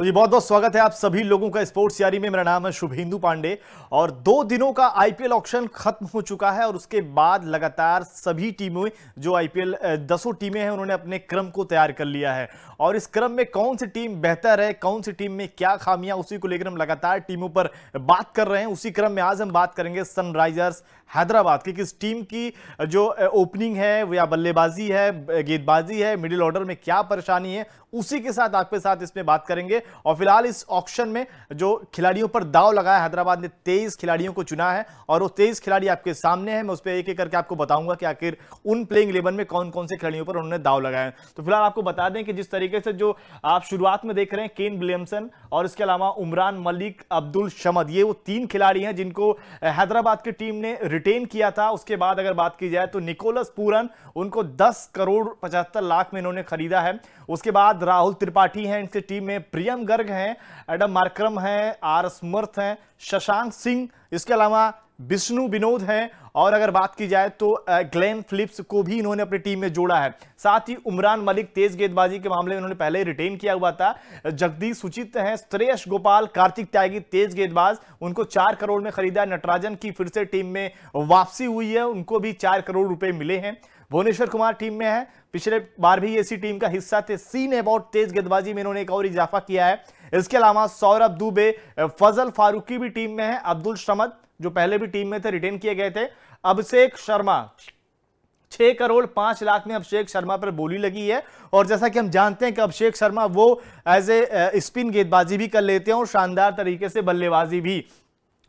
तो जी बहुत बहुत स्वागत है आप सभी लोगों का स्पोर्ट्स यारी में मेरा नाम है शुभेंदु पांडे और दो दिनों का आईपीएल ऑक्शन खत्म हो चुका है और उसके बाद लगातार सभी टीमों जो आईपीएल दसों टीमें हैं उन्होंने अपने क्रम को तैयार कर लिया है और इस क्रम में कौन सी टीम बेहतर है कौन सी टीम में क्या खामियां उसी को लेकर हम लगातार टीमों पर बात कर रहे हैं उसी क्रम में आज हम बात करेंगे सनराइजर्स हैदराबाद की किस टीम की जो ओपनिंग है या बल्लेबाजी है गेंदबाजी है मिडिल ऑर्डर में क्या परेशानी है उसी के साथ आपके साथ इसमें बात करेंगे और फिलहाल इस ऑप्शन में जो खिलाड़ियों पर दाव लगाया हैदराबाद ने तेईस खिलाड़ियों को चुना है और वो तेईस खिलाड़ी आपके सामने है मैं उस पर एक एक करके आपको बताऊंगा कि आखिर उन प्लेइंग इलेवन में कौन कौन से खिलाड़ियों पर उन्होंने दाव लगाए तो फिलहाल आपको बता दें कि जिस तरीके से जो आप शुरुआत में देख रहे हैं केन विलियमसन और इसके अलावा उमरान मलिक अब्दुल शमद ये वो तीन खिलाड़ी हैं जिनको हैदराबाद की टीम ने रिटेन किया था उसके बाद अगर बात की जाए तो निकोलस पूरन उनको 10 करोड़ पचहत्तर लाख में इन्होंने खरीदा है उसके बाद राहुल त्रिपाठी हैं इनके टीम में प्रियम गर्ग हैं एडम मार्क्रम हैं आर स्मर्थ हैं शशांक सिंह इसके अलावा विष्णु विनोद हैं और अगर बात की जाए तो ग्लेन फिलिप्स को भी इन्होंने अपनी टीम में जोड़ा है साथ ही उमरान मलिक तेज गेंदबाजी के मामले में इन्होंने पहले रिटेन किया हुआ था जगदीश सुचित हैं श्रेयस गोपाल कार्तिक त्यागी तेज गेंदबाज उनको चार करोड़ में खरीदा नटराजन की फिर से टीम में वापसी हुई है उनको भी चार करोड़ रुपए मिले हैं भुवनेश्वर कुमार टीम में है पिछले बार भी इसी टीम का हिस्सा थे सीन अबाउट तेज गेंदबाजी में इन्होंने एक और इजाफा किया है इसके अलावा सौरभ दुबे फजल फारूकी भी टीम में है अब्दुल शमद जो पहले भी टीम में थे रिटेन किए गए थे अभिषेक शर्मा छह करोड़ पांच लाख में अभिषेक शर्मा पर बोली लगी है और जैसा कि हम जानते हैं कि अभिषेक शर्मा वो एज ए स्पिन गेंदबाजी भी कर लेते हैं और शानदार तरीके से बल्लेबाजी भी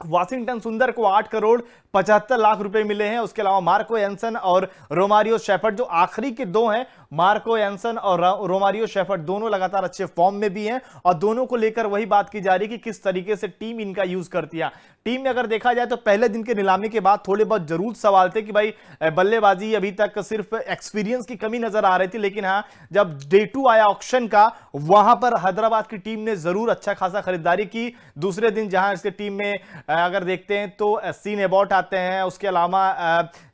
वाशिंगटन सुंदर को आठ करोड़ पचहत्तर लाख रुपए मिले हैं उसके अलावा मार्को एंसन और रोमारियो शेफर्ड जो आखिरी के दो हैं मार्को एंसन और रोमारियो शेफर्ड दोनों लगातार अच्छे फॉर्म में भी हैं और दोनों को लेकर वही बात की जा रही है कि किस तरीके से टीम इनका यूज करती है टीम में अगर देखा जाए तो पहले दिन के नीलामी के बाद थोड़े बहुत जरूर सवाल थे कि भाई बल्लेबाजी अभी तक सिर्फ एक्सपीरियंस की कमी नजर आ रही थी लेकिन हाँ जब डे टू आया ऑप्शन का वहां पर हैदराबाद की टीम ने जरूर अच्छा खासा खरीदारी की दूसरे दिन जहां इसके टीम में अगर देखते हैं तो सीन एबॉट आते हैं उसके अलावा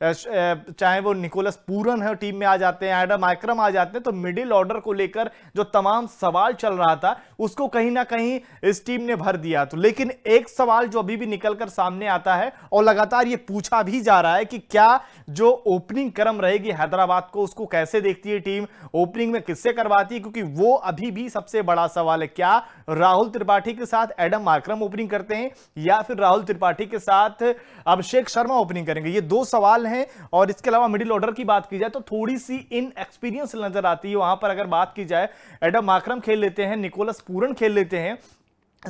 चाहे वो निकोलस पूरन है टीम में आ जाते हैं एडम आक्रम आ जाते हैं तो मिडिल ऑर्डर को लेकर जो तमाम सवाल चल रहा था उसको कहीं ना कहीं इस टीम ने भर दिया तो लेकिन एक सवाल जो अभी भी निकल कर सामने आता है और लगातार ये पूछा भी जा रहा है कि क्या जो ओपनिंग क्रम रहेगी हैदराबाद को उसको कैसे देखती है टीम ओपनिंग में किससे करवाती है क्योंकि वो अभी भी सबसे बड़ा सवाल है क्या राहुल त्रिपाठी के साथ एडम मार्क्रम ओपनिंग करते हैं या फिर राहुल त्रिपाठी के साथ अभिषेक शर्मा ओपनिंग करेंगे ये दो सवाल हैं और इसके अलावा मिडिल ऑर्डर की बात की जाए तो थोड़ी सी इन एक्सपीरियंस नजर आती है वहां पर अगर बात की जाए एडम माक्रम खेल लेते हैं निकोलस पूरन खेल लेते हैं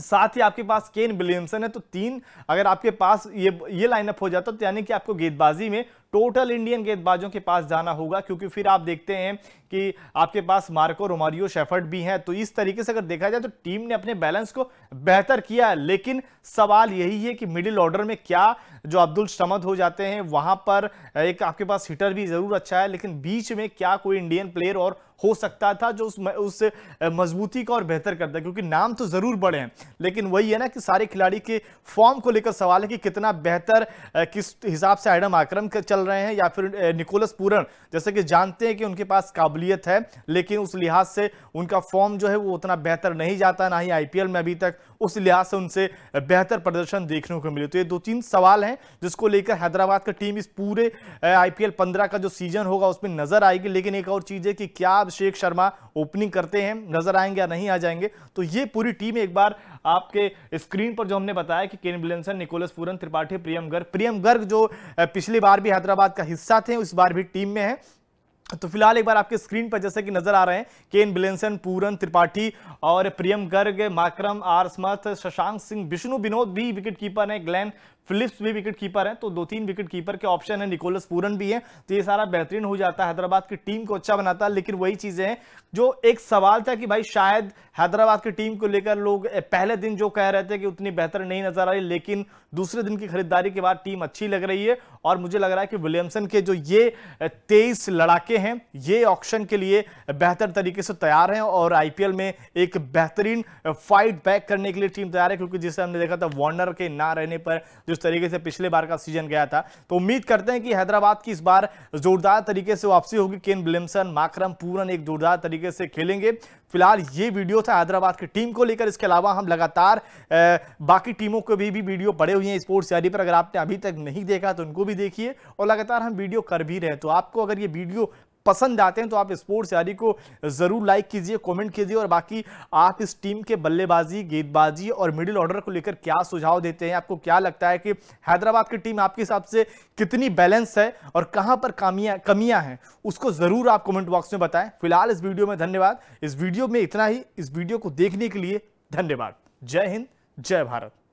साथ ही आपके पास केन विलियमसन है तो तीन अगर आपके पास ये ये लाइनअप हो जाता तो यानी कि आपको गेंदबाजी में टोटल इंडियन गेंदबाजों के पास जाना होगा क्योंकि फिर आप देखते हैं कि आपके पास मार्को रोमारियो शेफर्ड भी हैं तो इस तरीके से अगर देखा जाए तो टीम ने अपने बैलेंस को बेहतर किया है लेकिन सवाल यही है कि मिडिल ऑर्डर में क्या जो अब्दुल समद हो जाते हैं वहां पर एक आपके पास हिटर भी जरूर अच्छा है लेकिन बीच में क्या कोई इंडियन प्लेयर और हो सकता था जो उस उस मजबूती का और बेहतर करता क्योंकि नाम तो ज़रूर बड़े हैं लेकिन वही है ना कि सारे खिलाड़ी के फॉर्म को लेकर सवाल है कि कितना बेहतर किस हिसाब से आइडम आक्रम चल चल रहे हैं या फिर निकोलस पूरन जैसे कि जानते हैं कि उनके पास काबिलियत है लेकिन उस लिहाज से उनका फॉर्म जो है वो उतना बेहतर नहीं जाता ना ही आईपीएल में अभी तक उस लिहाज से उनसे बेहतर प्रदर्शन देखने को मिले तो ये दो तीन सवाल हैं जिसको लेकर हैदराबाद का टीम इस पूरे आईपीएल 15 का जो सीजन होगा उसमें नजर आएगी लेकिन एक और चीज़ है कि क्या अभिषेक शर्मा ओपनिंग करते हैं नजर आएंगे या नहीं आ जाएंगे तो ये पूरी टीम एक बार आपके स्क्रीन पर जो हमने बताया कि Kane Williamson Nicholas Pooran Tripathi Priyam Garg Priyam Garg जो पिछली बार भी हैदराबाद का हिस्सा थे उस बार भी टीम में है तो फिलहाल एक बार आपके स्क्रीन पर जैसे कि नजर आ रहे हैं केन बिलेंसन पूरन त्रिपाठी और प्रियम गर्ग माकरम आर समर्थ शशांक सिंह विष्णु विनोद भी विकेट कीपर हैं ग्लैन फिलिप्स भी विकेट कीपर है तो दो तीन विकेट कीपर के ऑप्शन है निकोलस पूरन भी है तो ये सारा बेहतरीन हो जाता है हैदराबाद की टीम को अच्छा बनाता है लेकिन वही चीजें हैं जो एक सवाल था कि भाई शायद हैदराबाद की टीम को लेकर लोग पहले दिन जो कह रहे थे कि उतनी बेहतर नहीं नजर आ रही लेकिन दूसरे दिन की खरीदारी के बाद टीम अच्छी लग रही है और मुझे लग रहा है कि विलियमसन के जो ये तेईस लड़ाके हैं ये ऑप्शन के लिए बेहतर तरीके से तैयार हैं और आईपीएल में एक बेहतरीन फाइट बैक करने के लिए टीम तैयार है क्योंकि जिसे हमने देखा था वार्नर के ना रहने पर जो जिस तरीके से पिछले बार का सीजन गया था तो उम्मीद करते हैं कि हैदराबाद की इस बार जोरदार तरीके से वापसी होगी केन विलियमसन माकरम पूरन एक जोरदार तरीके से खेलेंगे फिलहाल ये वीडियो था हैदराबाद की टीम को लेकर इसके अलावा हम लगातार बाकी टीमों के भी, भी वीडियो पड़े हुए हैं स्पोर्ट्स यारी पर अगर आपने अभी तक नहीं देखा तो उनको भी देखिए और लगातार हम वीडियो कर भी रहे तो आपको अगर ये वीडियो पसंद आते हैं तो आप स्पोर्ट्स यारी को ज़रूर लाइक कीजिए कमेंट कीजिए और बाकी आप इस टीम के बल्लेबाजी गेंदबाजी और मिडिल ऑर्डर को लेकर क्या सुझाव देते हैं आपको क्या लगता है कि हैदराबाद की टीम आपके हिसाब से कितनी बैलेंस है और कहाँ पर कमियां कमियां हैं उसको ज़रूर आप कमेंट बॉक्स में बताएं फिलहाल इस वीडियो में धन्यवाद इस वीडियो में इतना ही इस वीडियो को देखने के लिए धन्यवाद जय हिंद जय भारत